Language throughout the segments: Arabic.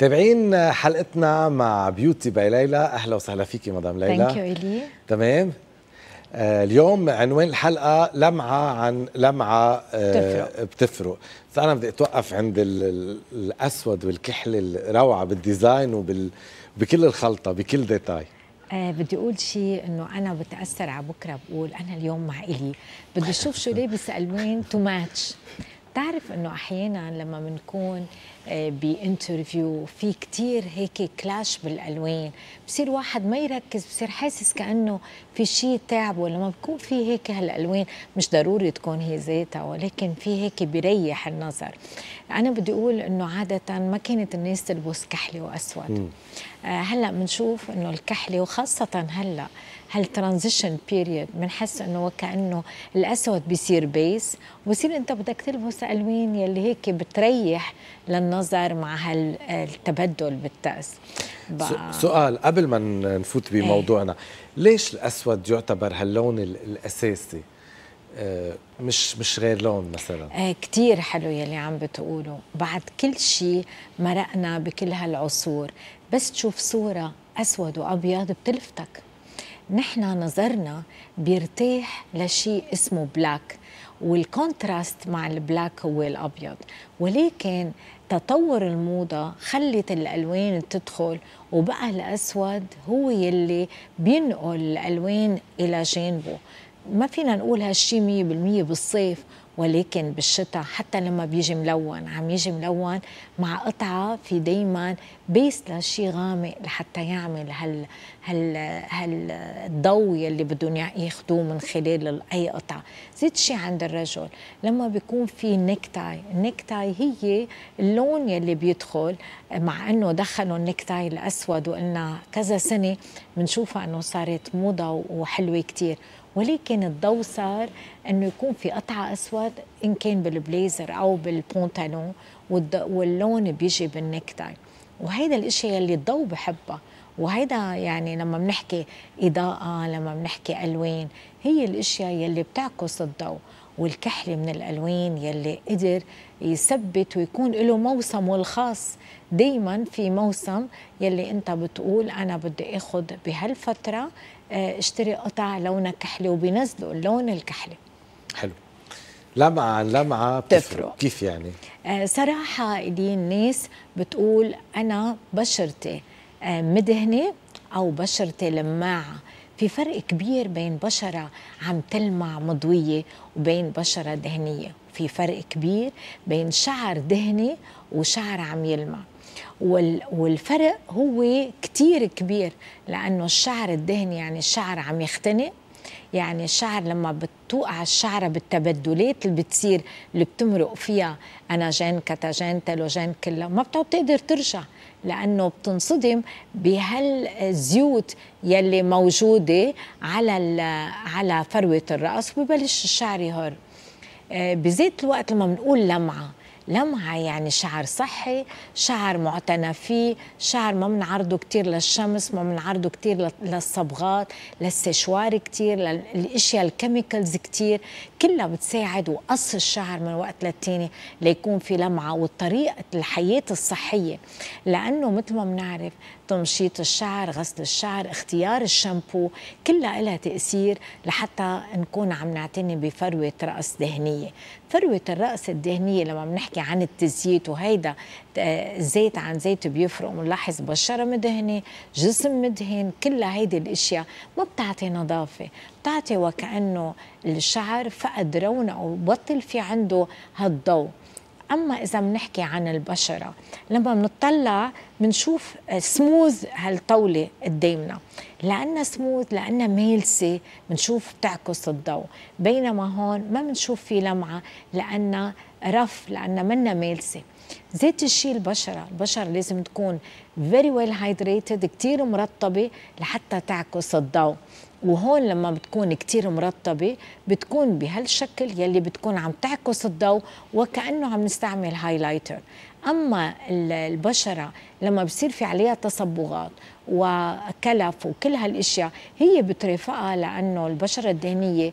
تابعين حلقتنا مع بيوتي باي ليلى اهلا وسهلا فيكي مدام ليلى ثانك يو الي تمام آه، اليوم عنوان الحلقه لمعه عن لمعه آه، بتفرق بتفرق فانا بدي اتوقف عند الاسود والكحل الروعه بالديزاين وبكل الخلطه بكل ديتاي آه بدي اقول شيء انه انا بتاثر على بكره بقول انا اليوم مع الي بدي اشوف شو لابس الوان تو ماتش تعرف انه احيانا لما بنكون آه، بانترفيو في كتير هيك كلاش بالالوان بصير واحد ما يركز بصير حاسس كانه في شيء تعب ولا ما بكون في هيك هالالوان مش ضروري تكون هي ذاتها ولكن في هيك بيريح النظر انا بدي اقول انه عاده ما كانت الناس تلبس كحلي واسود آه، هلا بنشوف انه الكحلي وخاصه هلا هالترانزيشن بيريد بنحس انه وكانه الاسود بيصير بيس وبصير انت بدك تلبس الوان يلي هيك بتريح للنظر مع هالتبدل بالتاس سؤال قبل ما نفوت إيه. بموضوعنا ليش الاسود يعتبر هاللون الاساسي آه، مش مش غير لون مثلا آه، كثير حلو يلي عم بتقوله بعد كل شيء مرقنا بكل هالعصور بس تشوف صوره اسود وابيض بتلفتك نحن نظرنا بيرتاح لشيء اسمه بلاك والكونتراست مع البلاك هو الابيض ولكن تطور الموضه خلت الالوان تدخل وبقى الاسود هو يلي بينقل الالوان الى جانبه ما فينا نقول هالشي 100% بالصيف ولكن بالشتاء حتى لما بيجي ملون عم يجي ملون مع قطعة في دايما بيس لشي غامق لحتى يعمل هال هال هالضوء يلي بدهم ياخذوه من خلال اي قطعه، زيد شيء عند الرجل لما بيكون في نكتاي، النكتاي هي اللون يلي بيدخل مع انه دخلوا النكتاي الاسود وقلنا كذا سنه بنشوفها انه صارت موضه وحلوه كثير ولكن الضوء صار انه يكون في قطعه اسود ان كان بالبليزر او بالبونتالون واللون بيجي بالنكتاي وهيدا الاشي اللي الضوء بحبها وهيدا يعني لما بنحكي إضاءة لما بنحكي ألوان هي الأشياء يلي بتعكس الضوء والكحل من الألوان يلي قدر يثبت ويكون له موسمه الخاص دايما في موسم يلي انت بتقول انا بدي اخذ بهالفتره آه، اشتري قطع لونها كحلي وبينزلوا اللون الكحلي حلو لمعة عن لمعة بتفرق كيف يعني؟ آه صراحة دي الناس بتقول أنا بشرتي آه، مدهنة أو بشرتي لماعة في فرق كبير بين بشرة عم تلمع مضوية وبين بشرة دهنية في فرق كبير بين شعر دهني وشعر عم يلمع والفرق هو كتير كبير لأنه الشعر الدهني يعني الشعر عم يختنق يعني الشعر لما بتوقع الشعرة بالتبدلات اللي بتصير اللي بتمرق فيها أناجين تلو تلوجين كلها ما بتعود تقدر ترجع لأنه بتنصدم بهالزيوت يلي موجودة على على فروة الرأس وببلش الشعر يهر آه، بذات الوقت لما بنقول لمعة لمعة يعني شعر صحي شعر معتنى فيه شعر ما بنعرضه كتير للشمس ما بنعرضه كتير للصبغات للسشوار كتير للاشياء الكيميكلز كتير كلها بتساعد وقص الشعر من وقت للتاني ليكون في لمعة والطريقة الحياة الصحية لأنه مثل ما بنعرف تمشيط الشعر غسل الشعر اختيار الشامبو كلها لها تأثير لحتى نكون عم نعتني بفروة رأس دهنية فروة الرأس الدهنية لما بنحكي عن التزييت وهيدا آه، زيت عن زيت بيفرق بنلاحظ بشرة مدهنة جسم مدهن كل هيدي الأشياء ما بتعطي نظافة بتعطي وكأنه الشعر فقد رونقه وبطل في عنده هالضوء اما اذا بنحكي عن البشره لما بنطلع بنشوف سموث هالطاوله قدامنا لانها سموث لانها ميلسه بنشوف بتعكس الضوء بينما هون ما بنشوف في لمعه لانها رف لانها منا ميلسه زيت الشيء البشرة البشرة لازم تكون very well hydrated كتير مرطبة لحتى تعكس الضوء وهون لما بتكون كتير مرطبة بتكون بهالشكل يلي بتكون عم تعكس الضوء وكأنه عم نستعمل هايلايتر أما البشرة لما بصير في عليها تصبغات وكلف وكل هالاشياء هي بترافقها لانه البشره الدهنيه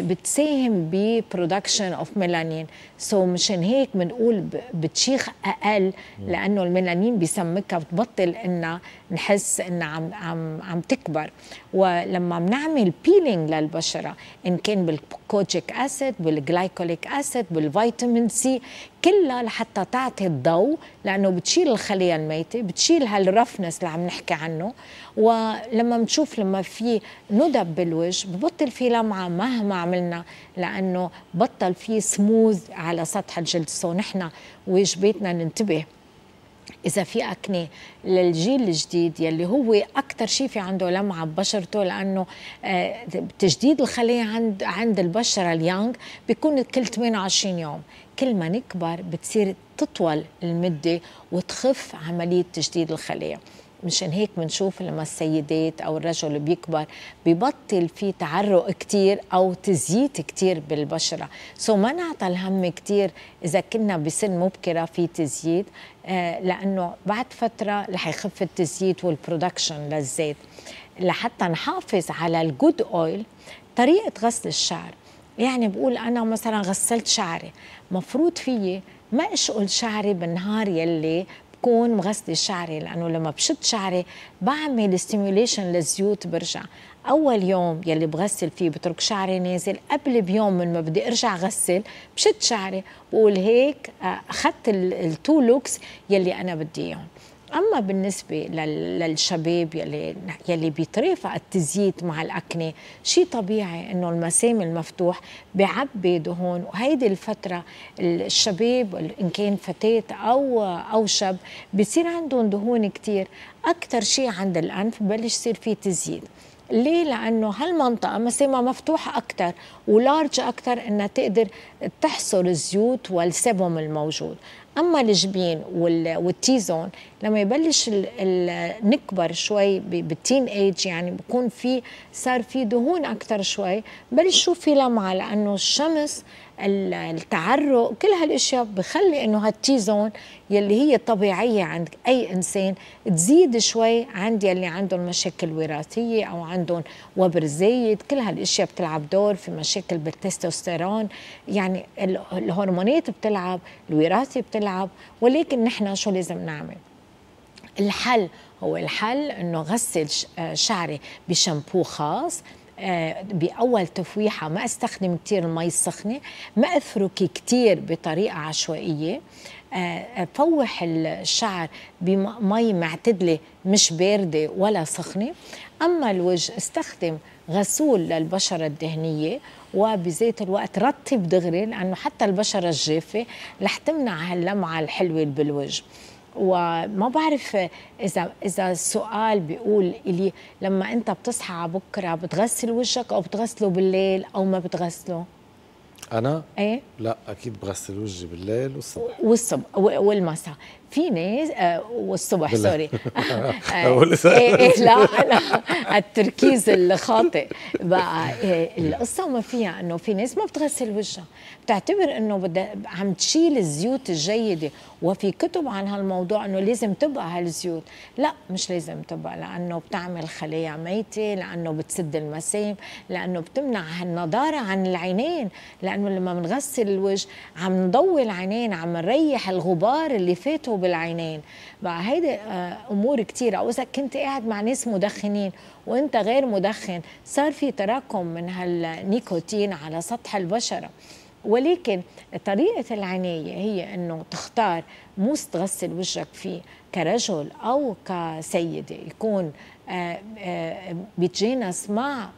بتساهم ببرودكشن اوف ميلانين سو مشان هيك بنقول بتشيخ اقل لانه الميلانين بيسمكها بتبطل انها نحس انها عم عم عم تكبر ولما بنعمل بيلينج للبشره ان كان بالكوجيك اسيد بالجلايكوليك اسيد بالفيتامين سي كلها لحتى تعطي الضوء لانه بتشيل الخليه الميته بتشيل هالرفنس اللي عم نحكي عنه ولما بنشوف لما في ندب بالوجه ببطل في لمعه مهما عملنا لانه بطل في سموذ على سطح الجلد سو نحن واجباتنا ننتبه اذا في اكنه للجيل الجديد يلي هو اكثر شيء في عنده لمعه ببشرته لانه آه، تجديد الخليه عند عند البشره اليانغ بيكون كل 28 يوم كل ما نكبر بتصير تطول المده وتخف عمليه تجديد الخليه مشان هيك بنشوف لما السيدات او الرجل بيكبر ببطل في تعرق كتير او تزييت كتير بالبشره سو ما نعطى الهم كتير اذا كنا بسن مبكره في تزييت آه لانه بعد فتره رح يخف التزييت والبرودكشن للزيت لحتى نحافظ على الجود اويل طريقه غسل الشعر يعني بقول انا مثلا غسلت شعري مفروض فيي ما اشقل شعري بالنهار يلي بكون مغسله شعري لانه لما بشد شعري بعمل ستيميوليشن للزيوت برجع اول يوم يلي بغسل فيه بترك شعري نازل قبل بيوم من ما بدي ارجع غسل بشد شعري بقول هيك آه، اخذت التو لوكس يلي انا بدي اياهم اما بالنسبه للشباب يلي يلي بيترافق التزييت مع الاكنه شيء طبيعي انه المسام المفتوح بيعبي دهون وهيدي الفتره الشباب ان كان فتاه او او شب بصير عندهم دهون كثير اكثر شيء عند الانف ببلش يصير فيه تزييت ليه؟ لأنه هالمنطقة مسامة مفتوحة أكثر ولارج أكثر إنها تقدر تحصر الزيوت والسبوم الموجود أما الجبين والتيزون لما يبلش الـ الـ نكبر شوي بالتين ايج يعني بكون في صار في دهون أكثر شوي بلش شوف في لمعة لأنه الشمس التعرق كل هالاشياء بخلي انه زون يلي هي طبيعيه عند اي انسان تزيد شوي عند يلي عندهم مشاكل وراثيه او عندهم وبر زايد كل هالاشياء بتلعب دور في مشاكل بالتستوستيرون يعني الهرمونات بتلعب الوراثه بتلعب ولكن نحن شو لازم نعمل الحل هو الحل انه غسل شعري بشامبو خاص آه، باول تفويحه ما استخدم كثير المي السخنه ما افرك كثير بطريقه عشوائيه آه، فوح الشعر بمي معتدله مش بارده ولا سخنه اما الوجه استخدم غسول للبشره الدهنيه وبذات الوقت رطب دغري لانه حتى البشره الجافه رح تمنع هاللمعه الحلوه بالوجه وما بعرف اذا اذا السؤال بيقول لي لما انت بتصحى على بكره بتغسل وجهك او بتغسله بالليل او ما بتغسله انا ايه لا اكيد بغسل وجهي بالليل والصبح والصبح والمساء في ناس آه، والصبح سوري آه، إيه، إيه، لا لا التركيز الخاطئ بقى إيه، القصه وما فيها انه في ناس ما بتغسل وجهها بتعتبر انه بدها عم تشيل الزيوت الجيده وفي كتب عن هالموضوع انه لازم تبقى هالزيوت لا مش لازم تبقى لانه بتعمل خلايا ميته لانه بتسد المسام لانه بتمنع هالنضاره عن العينين لانه لما بنغسل الوجه عم نضوي العينين عم نريح الغبار اللي فاتوا بالعينين بقى هيدي آه، امور كتيره او اذا كنت قاعد مع ناس مدخنين وانت غير مدخن صار في تراكم من هالنيكوتين على سطح البشره ولكن طريقة العناية هي أنه تختار موس تغسل وجهك فيه كرجل أو كسيدة يكون آه، آه، بيتجانس مع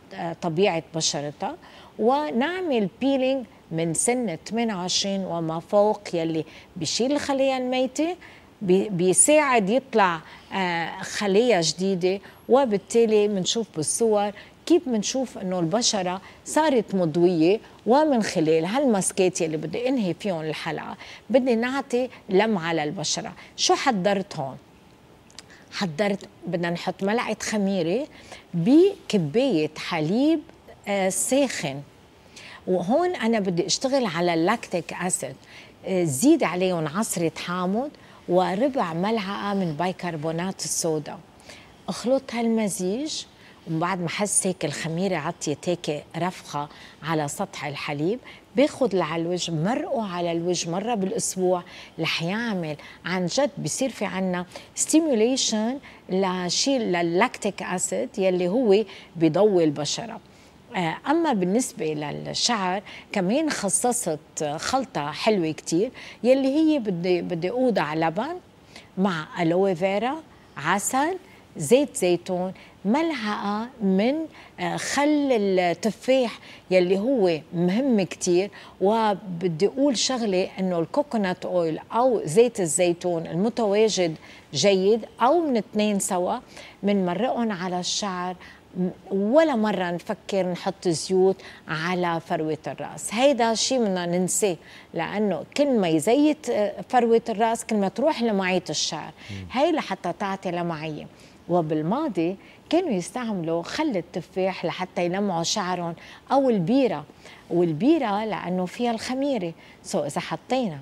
طبيعة بشرتها ونعمل بيلينج من سن 28 وما فوق يلي بشيل الخلية الميتة بيساعد يطلع آه، خلية جديدة وبالتالي بنشوف بالصور كيف بنشوف انه البشره صارت مضويه ومن خلال هالماسكات يلي بدي انهي فيهم الحلقه بدي نعطي لمعه للبشره شو حضرت هون حضرت بدنا نحط ملعقه خميره بكبايه حليب آه، ساخن وهون انا بدي اشتغل على اللاكتيك اسيد آه، زيد عليهم عصره حامض وربع ملعقه من بيكربونات الصودا اخلط هالمزيج ومن بعد ما حس هيك الخميره عطيت هيك رفخه على سطح الحليب باخذ على الوجه مرقه على الوجه مره بالاسبوع رح يعمل عن جد بصير في عنا ستيموليشن لشيء للاكتيك اسيد يلي هو بضوي البشره آه، أما بالنسبة للشعر كمان خصصت خلطة حلوة كتير يلي هي بدي, بدي أوضع لبن مع ألوي فيرا عسل زيت زيتون ملعقة من آه، خل التفاح يلي هو مهم كتير وبدي أقول شغلة أنه الكوكونات أويل أو زيت الزيتون المتواجد جيد أو من اثنين سوا بنمرقهم على الشعر ولا مرة نفكر نحط زيوت على فروة الرأس هيدا شيء بدنا ننساه لأنه كل ما يزيت آه، فروة الرأس كل ما تروح لمعية الشعر هي لحتى تعطي لمعية وبالماضي كانوا يستعملوا خل التفاح لحتى يلمعوا شعرهم أو البيرة والبيرة لأنه فيها الخميرة سو إذا حطينا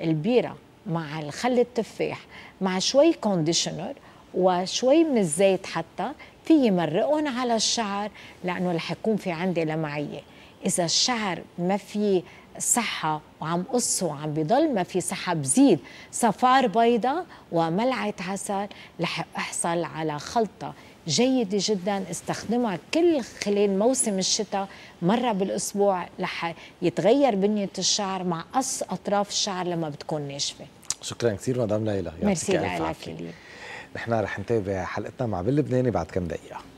البيرة مع الخل التفاح مع شوي كونديشنر وشوي من الزيت حتى في يمرقهم على الشعر لأنه رح يكون في عندي لمعية إذا الشعر ما في صحة وعم قصه وعم بضل ما في صحة بزيد صفار بيضة وملعقة عسل رح أحصل على خلطة جيدة جدا استخدمها كل خلال موسم الشتاء مرة بالأسبوع رح يتغير بنية الشعر مع قص أطراف الشعر لما بتكون ناشفة شكرا كثير مدام ليلى ميرسي لك نحن رح نتابع حلقتنا مع باللبناني بعد كم دقيقه